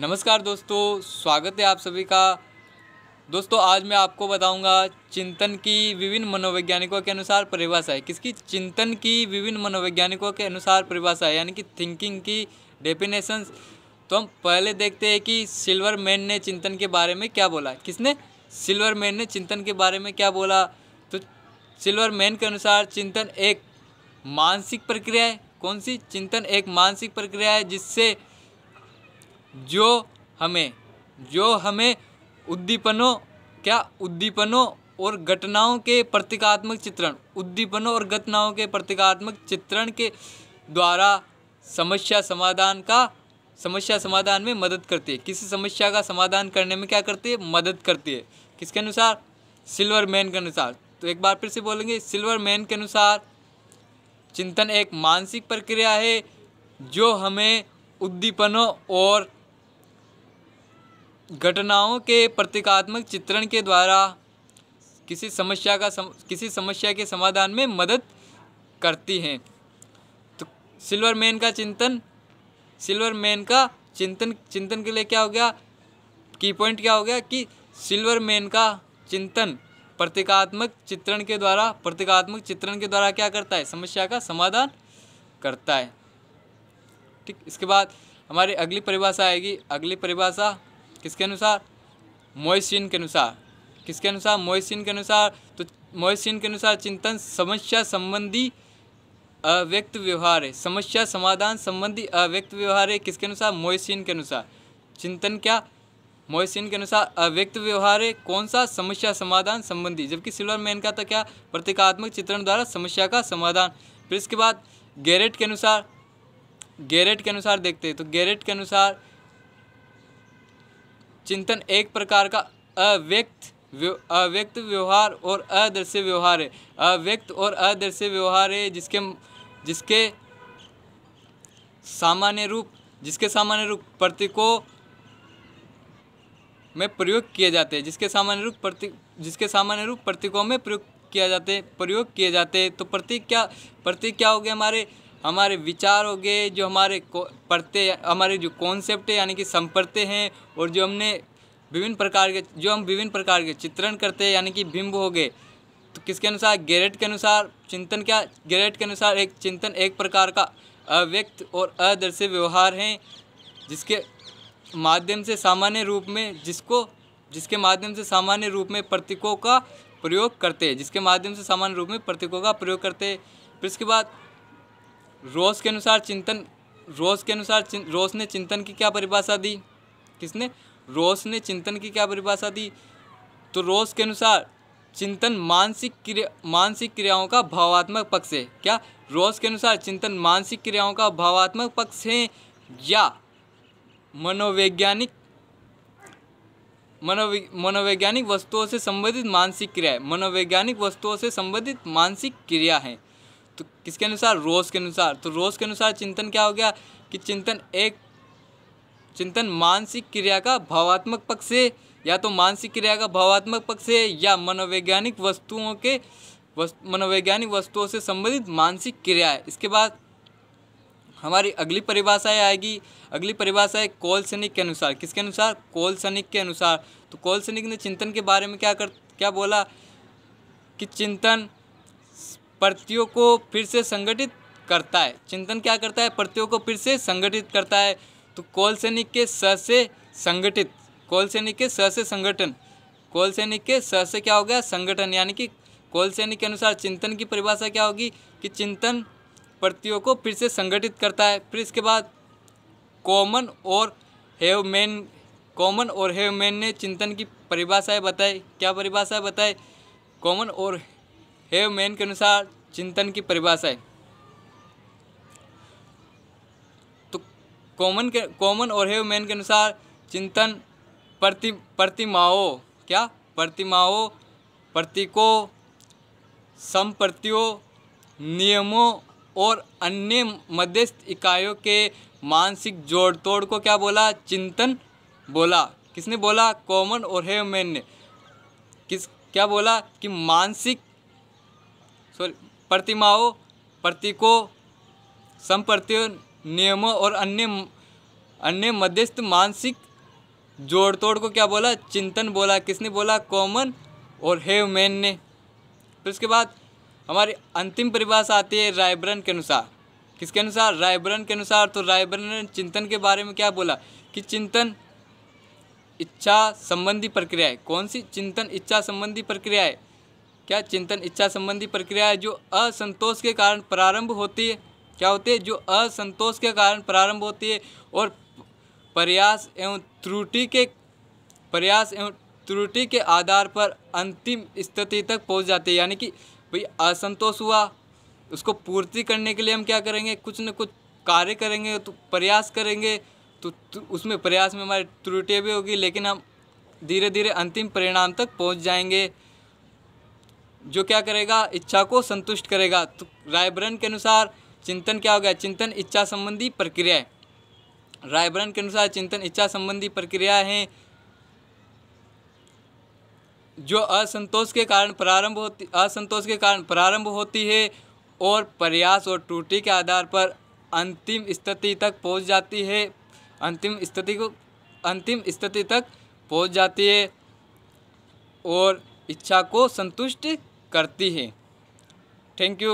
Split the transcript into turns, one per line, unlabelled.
नमस्कार दोस्तों स्वागत है आप सभी का दोस्तों आज मैं आपको बताऊंगा चिंतन की विभिन्न मनोवैज्ञानिकों के अनुसार परिभाषा है किसकी चिंतन की विभिन्न मनोवैज्ञानिकों के अनुसार परिभाषा है यानी कि थिंकिंग की डेफिनेशंस तो हम पहले देखते हैं कि सिल्वर मैन ने चिंतन के बारे में क्या बोला किसने सिल्वर मैन ने चिंतन के बारे में क्या बोला तो सिल्वर मैन के अनुसार चिंतन एक मानसिक प्रक्रिया है कौन सी चिंतन एक मानसिक प्रक्रिया है जिससे जो हमें जो हमें उद्दीपनों क्या उद्दीपनों और घटनाओं के प्रतीकात्मक चित्रण उद्दीपनों और घटनाओं के प्रतीकात्मक चित्रण के द्वारा समस्या समाधान का समस्या समाधान में मदद करती है किसी समस्या का समाधान करने में क्या करती है मदद करती है किसके अनुसार सिल्वर मैन के अनुसार तो एक बार फिर से बोलेंगे सिल्वर मैन के अनुसार चिंतन एक मानसिक प्रक्रिया है जो हमें उद्दीपनों और घटनाओं के प्रतीकात्मक चित्रण के द्वारा किसी समस्या का सम, किसी समस्या के समाधान में मदद करती हैं तो सिल्वर मैन का चिंतन सिल्वर मैन का चिंतन चिंतन के लिए क्या हो गया की पॉइंट क्या हो गया कि सिल्वर मैन का चिंतन प्रतीकात्मक चित्रण के द्वारा प्रतीकात्मक चित्रण के द्वारा क्या करता है समस्या का समाधान करता है ठीक इसके बाद हमारी अगली परिभाषा आएगी अगली परिभाषा किसके अनुसार मोहसिन के अनुसार किसके अनुसार मोहसिन के अनुसार तो मोहसिन के अनुसार चिंतन समस्या संबंधी अव्यक्त व्यवहार है समस्या समाधान संबंधी अव्यक्त व्यवहार है किसके अनुसार मोहसिन के अनुसार चिंतन क्या मोहसिन के अनुसार अव्यक्त व्यवहार है कौन सा समस्या समाधान संबंधी जबकि सिल्वर मैन का तो क्या प्रतीकात्मक चित्रण द्वारा समस्या का समाधान फिर इसके बाद गैरेट के अनुसार गैरेट के अनुसार देखते हैं तो गैरेट के अनुसार चिंतन एक प्रकार का अव्यक्त अव्यक्त व्यवहार और अदृश्य व्यवहार है अव्यक्त और अदृश्य व्यवहार है जिसके जिसके सामान्य रूप जिसके सामान्य रूप प्रतीकों में प्रयोग किए जाते हैं जिसके सामान्य रूप प्रतीक जिसके सामान्य रूप प्रतीकों में प्रयोग किया जाते प्रयोग किए जाते हैं तो प्रतीक क्या प्रतीक क्या हो गया हमारे हमारे विचार हो गए जो हमारे पढ़ते हमारे जो कॉन्सेप्ट है यानी कि संपर्ते हैं और जो हमने विभिन्न प्रकार के जो हम विभिन्न प्रकार के चित्रण करते हैं यानी कि बिंब हो गए तो किसके अनुसार गैरेट के अनुसार चिंतन क्या गैरेट के अनुसार एक चिंतन एक प्रकार का अव्यक्त और अदृश्य व्यवहार हैं जिसके माध्यम से सामान्य रूप में जिसको जिसके माध्यम से सामान्य रूप में प्रतीकों का प्रयोग करते हैं जिसके माध्यम से सामान्य रूप में प्रतीकों का प्रयोग करते हैं फिर इसके बाद रोस के अनुसार चिंतन रोज़ के अनुसार रोस ने चिंतन की क्या परिभाषा दी किसने रोज ने चिंतन की क्या परिभाषा दी तो रोज के अनुसार चिंतन मानसिक क्रिया मानसिक क्रियाओं का भावात्मक पक्ष है क्या रोज़ के अनुसार चिंतन मानसिक क्रियाओं का भावात्मक पक्ष है या मनोवैज्ञानिक मनोवि मनोवैज्ञानिक वस्तुओं से संबंधित मानसिक क्रिया है मनोवैज्ञानिक वस्तुओं से संबंधित मानसिक क्रिया है किसके अनुसार रोज के अनुसार तो रोज के अनुसार चिंतन क्या हो गया कि चिंतन एक चिंतन मानसिक क्रिया का भावात्मक पक्ष से या तो मानसिक क्रिया का भावात्मक पक्ष से या मनोवैज्ञानिक वस्तुओं के वस्त, मनोवैज्ञानिक वस्तुओं से संबंधित मानसिक क्रिया है इसके बाद हमारी अगली परिभाषाएँ आएगी अगली परिभाषा है कोल सैनिक के अनुसार किसके अनुसार कोल सैनिक के अनुसार तो कोल ने चिंतन के बारे में क्या कर क्या बोला कि चिंतन प्रतियों को फिर से संगठित करता है चिंतन क्या करता है प्रतियों को फिर से संगठित करता है तो कोल सैनिक के स से संगठित कोल सैनिक के स से संगठन कोल सैनिक के स से क्या हो गया संगठन यानी कि कोल सैनिक के अनुसार चिंतन की परिभाषा क्या होगी कि चिंतन प्रतियों को फिर से संगठित करता है फिर इसके बाद कॉमन और हेवमैन कॉमन और हेव मैन ने चिंतन की परिभाषाएं बताई क्या परिभाषाएं बताई कॉमन और हेव मैन के अनुसार चिंतन की परिभाषा है तो कॉमन के कॉमन और हेव मैन के अनुसार चिंतन प्रति प्रतिमाओं क्या प्रतिमाओं प्रतीकों संप्रतियों नियमों और अन्य मध्यस्थ इकाइयों के मानसिक जोड़ तोड़ को क्या बोला चिंतन बोला किसने बोला कॉमन और हेव मेन ने किस क्या बोला कि मानसिक सॉरी प्रतिमाओं प्रतीकों संप्रतियों नियमों और अन्य अन्य मध्यस्थ मानसिक जोड़ तोड़ को क्या बोला चिंतन बोला किसने बोला कॉमन और हेव मैन ने फिर उसके बाद हमारी अंतिम परिभाषा आती है रायब्रन के अनुसार किसके अनुसार रायब्रन के अनुसार तो रायब्रन ने चिंतन के बारे में क्या बोला कि चिंतन इच्छा संबंधी प्रक्रिया है कौन सी चिंतन इच्छा संबंधी प्रक्रिया है क्या चिंतन इच्छा संबंधी प्रक्रिया है जो असंतोष के कारण प्रारंभ होती है क्या होती है जो असंतोष के कारण प्रारंभ होती है और प्रयास एवं त्रुटि के प्रयास एवं त्रुटि के आधार पर अंतिम स्थिति तक पहुंच जाती है यानी कि भाई असंतोष हुआ उसको पूर्ति करने के लिए हम क्या करेंगे कुछ न कुछ कार्य करेंगे तो प्रयास करेंगे तो उसमें प्रयास में हमारी त्रुटियाँ भी होगी लेकिन हम धीरे धीरे अंतिम परिणाम तक पहुँच जाएंगे जो क्या करेगा इच्छा को संतुष्ट करेगा तो रायबरन के अनुसार चिंतन क्या हो गया चिंतन इच्छा संबंधी प्रक्रिया है रायबरन के अनुसार चिंतन इच्छा संबंधी प्रक्रिया है जो असंतोष के कारण प्रारंभ होती असंतोष के कारण प्रारंभ होती है और प्रयास और त्रुटि के आधार पर अंतिम स्थिति तक पहुंच जाती है अंतिम स्थिति को अंतिम स्थिति तक पहुंच जाती है और इच्छा को संतुष्ट करती है थैंक यू